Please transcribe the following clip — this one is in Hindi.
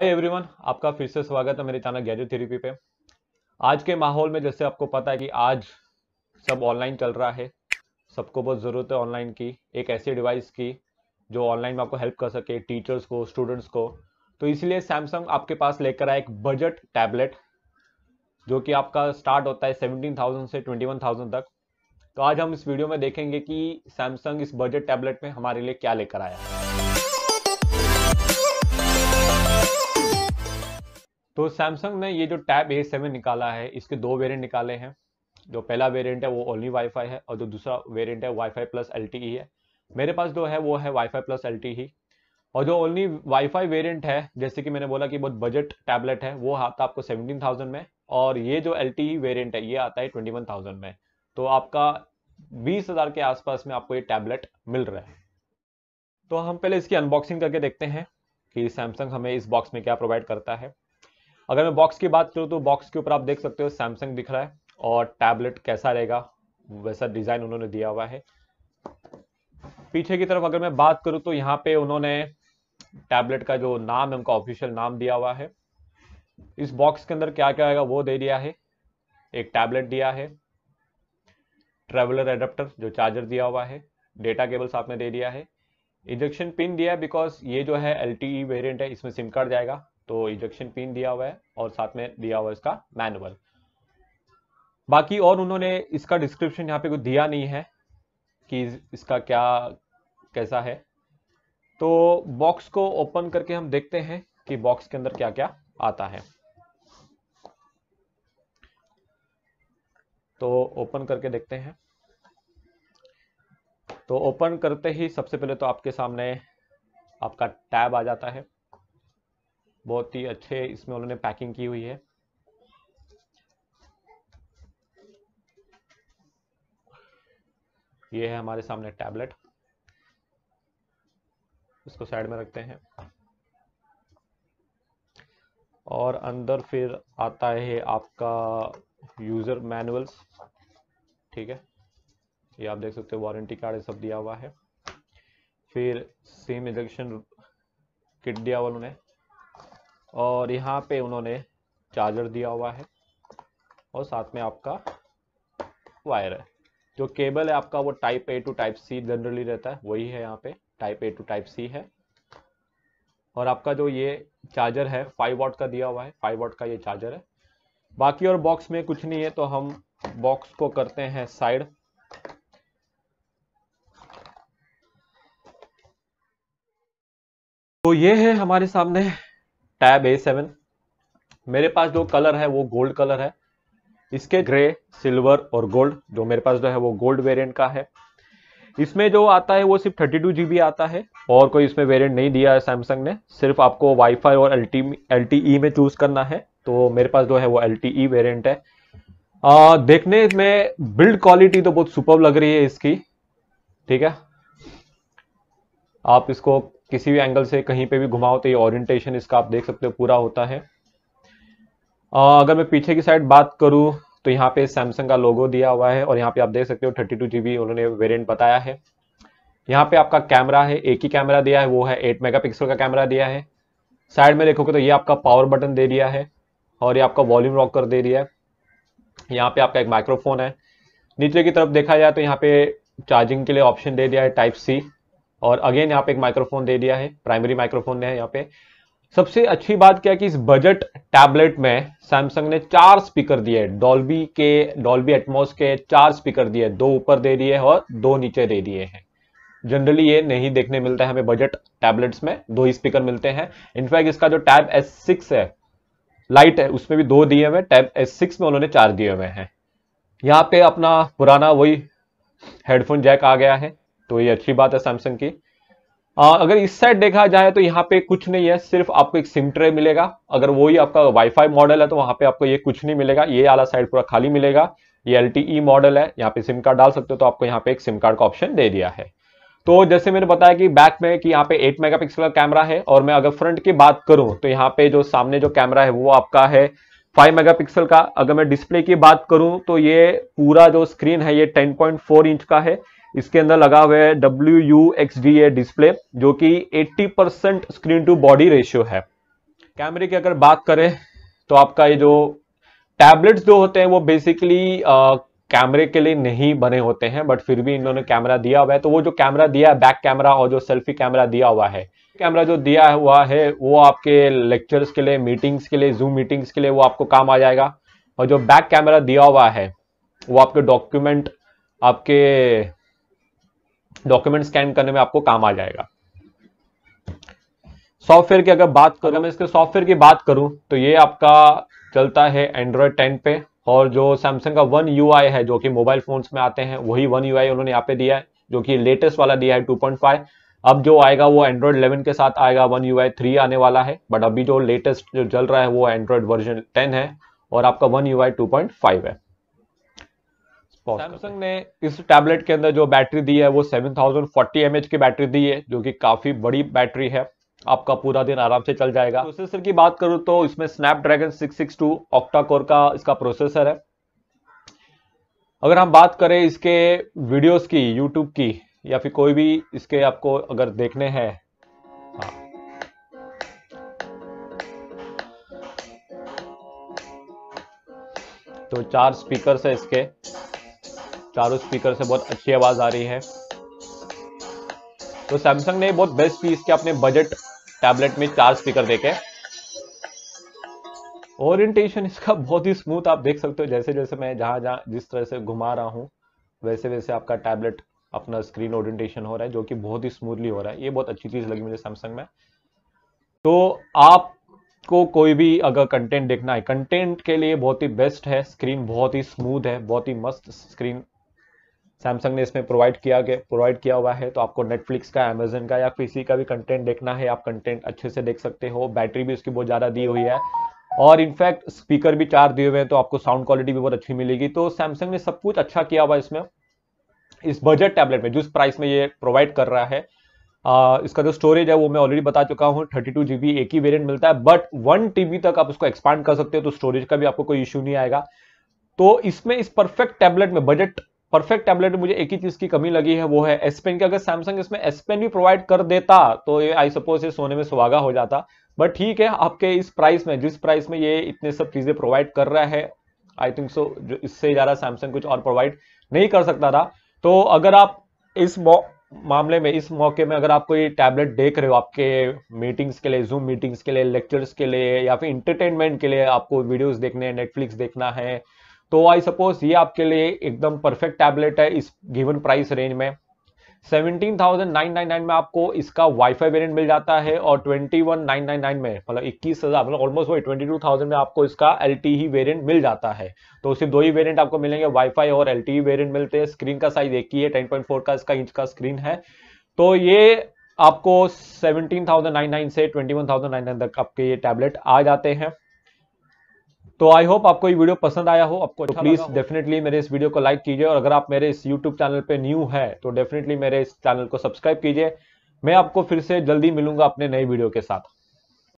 हाय एवरीवन आपका फिर से स्वागत है मेरे चैनल गैजेट थेरेपी पे आज के माहौल में जैसे आपको पता है कि आज सब ऑनलाइन चल रहा है सबको बहुत ज़रूरत है ऑनलाइन की एक ऐसी डिवाइस की जो ऑनलाइन में आपको हेल्प कर सके टीचर्स को स्टूडेंट्स को तो इसलिए सैमसंग आपके पास लेकर आया एक बजट टैबलेट जो कि आपका स्टार्ट होता है सेवनटीन से ट्वेंटी तक तो आज हम इस वीडियो में देखेंगे कि सैमसंग इस बजट टैबलेट में हमारे लिए क्या लेकर आया है तो सैमसंग ने ये जो टैब ए सेवन निकाला है इसके दो वेरिएंट निकाले हैं जो पहला वेरिएंट है वो ओनली वाईफाई है और जो दूसरा वेरिएंट है वाईफाई प्लस एल है मेरे पास जो है वो है वाईफाई प्लस एल ही और जो ओनली वाईफाई वेरिएंट है जैसे कि मैंने बोला कि बहुत बजट टैबलेट है वो आता आपको 17,000 में और ये जो एल वेरिएंट e है ये आता है 21,000 में तो आपका 20,000 के आसपास में आपको ये टैबलेट मिल रहा है तो हम पहले इसकी अनबॉक्सिंग करके देखते हैं कि सैमसंग हमें इस बॉक्स में क्या प्रोवाइड करता है अगर मैं बॉक्स की बात करूँ तो बॉक्स के ऊपर आप देख सकते हो सैमसंग दिख रहा है और टैबलेट कैसा रहेगा वैसा डिज़ाइन उन्होंने दिया हुआ है पीछे की तरफ अगर मैं बात करूं तो यहाँ पे उन्होंने टैबलेट का जो नाम है उनका ऑफिशियल नाम दिया हुआ है इस बॉक्स के अंदर क्या क्या आएगा वो दे दिया है एक टैबलेट दिया है ट्रेवलर एडप्टर जो चार्जर दिया हुआ है डेटा केबल्स आपने दे दिया है इंजेक्शन पिन दिया है बिकॉज ये जो है एल टी वेरियंट है इसमें सिम कार्ड जाएगा तो इजेक्शन पिन दिया हुआ है और साथ में दिया हुआ है इसका मैनुअल बाकी और उन्होंने इसका डिस्क्रिप्शन यहाँ पे कुछ दिया नहीं है कि इसका क्या कैसा है तो बॉक्स को ओपन करके हम देखते हैं कि बॉक्स के अंदर क्या क्या आता है तो ओपन करके देखते हैं तो ओपन करते ही सबसे पहले तो आपके सामने आपका टैब आ जाता है बहुत ही अच्छे इसमें उन्होंने पैकिंग की हुई है ये है हमारे सामने टैबलेट इसको साइड में रखते हैं और अंदर फिर आता है आपका यूज़र मैनुअल्स ठीक है ये आप देख सकते हो वारंटी कार्ड सब दिया हुआ है फिर सेम इंजेक्शन किट दिया हुआ उन्होंने और यहाँ पे उन्होंने चार्जर दिया हुआ है और साथ में आपका वायर है जो केबल है आपका वो type A to type C generally रहता है वही है यहाँ पे type A to type C है और आपका जो ये चार्जर है फाइव वॉट का दिया हुआ है फाइव वॉट का ये चार्जर है बाकी और बॉक्स में कुछ नहीं है तो हम बॉक्स को करते हैं साइड तो ये है हमारे सामने टैब ए सेवन मेरे पास जो कलर है वो गोल्ड कलर है इसके ग्रे सिल्वर और गोल्ड जो मेरे पास जो है वो गोल्ड वेरिएंट का है इसमें जो आता है वो सिर्फ थर्टी टू जी आता है और कोई इसमें वेरिएंट नहीं दिया है सैमसंग ने सिर्फ आपको वाईफाई और एल टी e, e में चूज करना है तो मेरे पास जो है वो एल टी वेरियंट है आ, देखने में बिल्ड क्वालिटी तो बहुत सुपर लग रही है इसकी ठीक है आप इसको किसी भी एंगल से कहीं पे भी घुमाओ तो ये ओरिएंटेशन इसका आप देख सकते हो पूरा होता है आ, अगर मैं पीछे की साइड बात करूँ तो यहाँ पे सैमसंग का लोगो दिया हुआ है और यहाँ पे आप देख सकते हो थर्टी टू उन्होंने वेरियंट बताया है यहाँ पे आपका कैमरा है एक ही कैमरा दिया है वो है एट मेगा का कैमरा दिया है साइड में देखोगे तो ये आपका पावर बटन दे दिया है और ये आपका वॉल्यूम रॉकर दे दिया है यहाँ पे आपका एक माइक्रोफोन है नीचे की तरफ देखा जाए तो यहाँ पे चार्जिंग के लिए ऑप्शन दे दिया है टाइप सी और अगेन यहाँ पे एक माइक्रोफोन दे दिया है प्राइमरी माइक्रोफोन है यहाँ पे सबसे अच्छी बात क्या कि इस बजट टैबलेट में सैमसंग ने चार स्पीकर दिए डॉल्बी के डॉल्बी एटमोस के चार स्पीकर दिए दो ऊपर दे दिए और दो नीचे दे दिए हैं जनरली ये नहीं देखने मिलता है हमें बजट टैबलेट्स में दो ही स्पीकर मिलते हैं इनफैक्ट इसका जो टैब एस सिक्स है लाइट है उसमें भी दो दिए हुए टैब एस सिक्स में उन्होंने चार दिए हुए हैं यहाँ पे अपना पुराना वही हेडफोन जैक आ गया है तो ये अच्छी बात है सैमसंग की आ, अगर इस साइड देखा जाए तो यहाँ पे कुछ नहीं है सिर्फ आपको एक सिम ट्रे मिलेगा अगर वो ही आपका वाईफाई मॉडल है तो वहां पे आपको ये कुछ नहीं मिलेगा ये वाला साइड पूरा खाली मिलेगा ये एल मॉडल e है यहाँ पे सिम कार्ड डाल सकते हो तो आपको यहाँ पे एक सिम कार्ड का ऑप्शन दे दिया है तो जैसे मैंने बताया कि बैक में कि यहाँ पे 8 मेगापिक्सल का कैमरा है और मैं अगर फ्रंट की बात करूं तो यहाँ पे जो सामने जो कैमरा है वो आपका है 5 मेगापिक्सल का अगर मैं डिस्प्ले की बात करूं तो ये पूरा जो स्क्रीन है ये 10.4 इंच का है इसके अंदर लगा हुआ है W U X D A display जो कि 80 percent screen to body ratio है कैमरे की अगर बात करें तो आपका ये जो टैबलेट्स जो होते हैं वो बेसिकली कैमरे के लिए नहीं बने होते हैं बट फिर भी इन्होंने कैमरा दिया हुआ है तो वो जो कैमरा दिया है बैक कैमरा और जो सेल्फी कैमरा दिया हुआ है कैमरा जो दिया हुआ है वो आपके लेक्चर्स के लिए मीटिंग्स के लिए जूम मीटिंग्स के लिए वो आपको काम आ जाएगा और जो बैक कैमरा दिया हुआ है वो आपके डॉक्यूमेंट आपके डॉक्यूमेंट स्कैन करने में आपको काम आ जाएगा सॉफ्टवेयर की अगर बात करूं मैं इसके सॉफ्टवेयर की बात करूं तो ये आपका चलता है एंड्रॉयड टेन पे और जो सैमसंग का वन यू है जो कि मोबाइल फोन्स में आते हैं वही वन यू उन्होंने यहाँ पे दिया है जो कि लेटेस्ट वाला दिया है 2.5 अब जो आएगा वो एंड्रॉयड 11 के साथ आएगा वन यू थ्री आने वाला है बट अभी जो लेटेस्ट जो चल रहा है वो एंड्रॉयड वर्जन टेन है और आपका वन यू आई है सैमसंग ने इस टैबलेट के अंदर जो बैटरी दी है वो 7040 mAh की बैटरी दी है जो कि काफ़ी बड़ी बैटरी है आपका पूरा दिन आराम से चल जाएगा प्रोसेसर की बात करूं तो इसमें स्नैपड्रैगन 662 ऑक्टा कोर का इसका प्रोसेसर है अगर हम बात करें इसके वीडियोस की यूट्यूब की या फिर कोई भी इसके आपको अगर देखने हैं हाँ। तो चार स्पीकर है इसके चारों स्पीकर से बहुत अच्छी आवाज़ आ रही है तो सैमसंग ने बहुत बेस्ट पीस के अपने बजट टैबलेट में चार स्पीकर देखे ओरिएंटेशन इसका बहुत ही स्मूथ आप देख सकते हो जैसे जैसे मैं जहां जहां जिस तरह से घुमा रहा हूं वैसे वैसे आपका टैबलेट अपना स्क्रीन ओरिएंटेशन हो रहा है जो कि बहुत ही स्मूथली हो रहा है ये बहुत अच्छी चीज़ लगी मुझे सैमसंग में तो आपको कोई भी अगर कंटेंट देखना है कंटेंट के लिए बहुत ही बेस्ट है स्क्रीन बहुत ही स्मूथ है बहुत ही मस्त स्क्रीन सैमसंग ने इसमें प्रोवाइड किया गया प्रोवाइड किया हुआ है तो आपको नेटफ्लिक्स का अमेजन का या पीसी का भी कंटेंट देखना है आप कंटेंट अच्छे से देख सकते हो बैटरी भी उसकी बहुत ज़्यादा दी हुई है और इनफैक्ट स्पीकर भी चार दिए हुए हैं तो आपको साउंड क्वालिटी भी बहुत अच्छी मिलेगी तो सैमसंग ने सब कुछ अच्छा किया हुआ इसमें इस बजट टैबलेट में जिस प्राइस में ये प्रोवाइड कर रहा है आ, इसका जो स्टोरेज है वो मैं ऑलरेडी बता चुका हूँ थर्टी टू जीबी एक ही वेरियंट मिलता है बट वन टीबी तक आप उसको एक्सपांड कर सकते हो तो स्टोरेज का भी आपको कोई इश्यू नहीं आएगा तो इसमें इस परफेक्ट टैबलेट में बजट परफेक्ट टैबलेट मुझे एक ही चीज की कमी लगी है वो है एसपेन की अगर सैमसंग इसमें एसपेन भी प्रोवाइड कर देता तो ये आई सपोज ये सोने में सुहागा हो जाता बट ठीक है आपके इस प्राइस में जिस प्राइस में ये इतने सब चीजें प्रोवाइड कर रहा है आई थिंक सो जो इससे ज्यादा सैमसंग कुछ और प्रोवाइड नहीं कर सकता था तो अगर आप इस मामले में इस मौके में अगर आप कोई टैबलेट देख रहे हो आपके मीटिंग्स के लिए जूम मीटिंग्स के लिए लेक्चर्स के लिए या फिर इंटरटेनमेंट के लिए आपको वीडियोस देखने हैं नेटफ्लिक्स देखना है तो आई सपोज ये आपके लिए एकदम परफेक्ट टैबलेट है इस गिवन प्राइस रेंज में 17,999 में आपको इसका वाईफाई वेरिएंट मिल जाता है और 21,999 में मतलब 21,000 मतलब ऑलमोस्ट वही 22,000 में आपको इसका एल ही वेरिएंट मिल जाता है तो सिर्फ दो ही वेरिएंट आपको मिलेंगे वाईफाई और एल वेरिएंट e मिलते हैं स्क्रीन का साइज एक ही है 10.4 का इसका इंच का स्क्रीन है तो ये आपको सेवनटीन से ट्वेंटी तक आपके ये टैबलेट आ जाते हैं तो आई होप आपको ये वीडियो पसंद आया हो आपको अच्छा तो प्लीज डेफिनेटली मेरे इस वीडियो को लाइक कीजिए और अगर आप मेरे इस यूट्यूब चैनल पे न्यू है तो डेफिनेटली मेरे इस चैनल को सब्सक्राइब कीजिए मैं आपको फिर से जल्दी मिलूंगा अपने नए वीडियो के साथ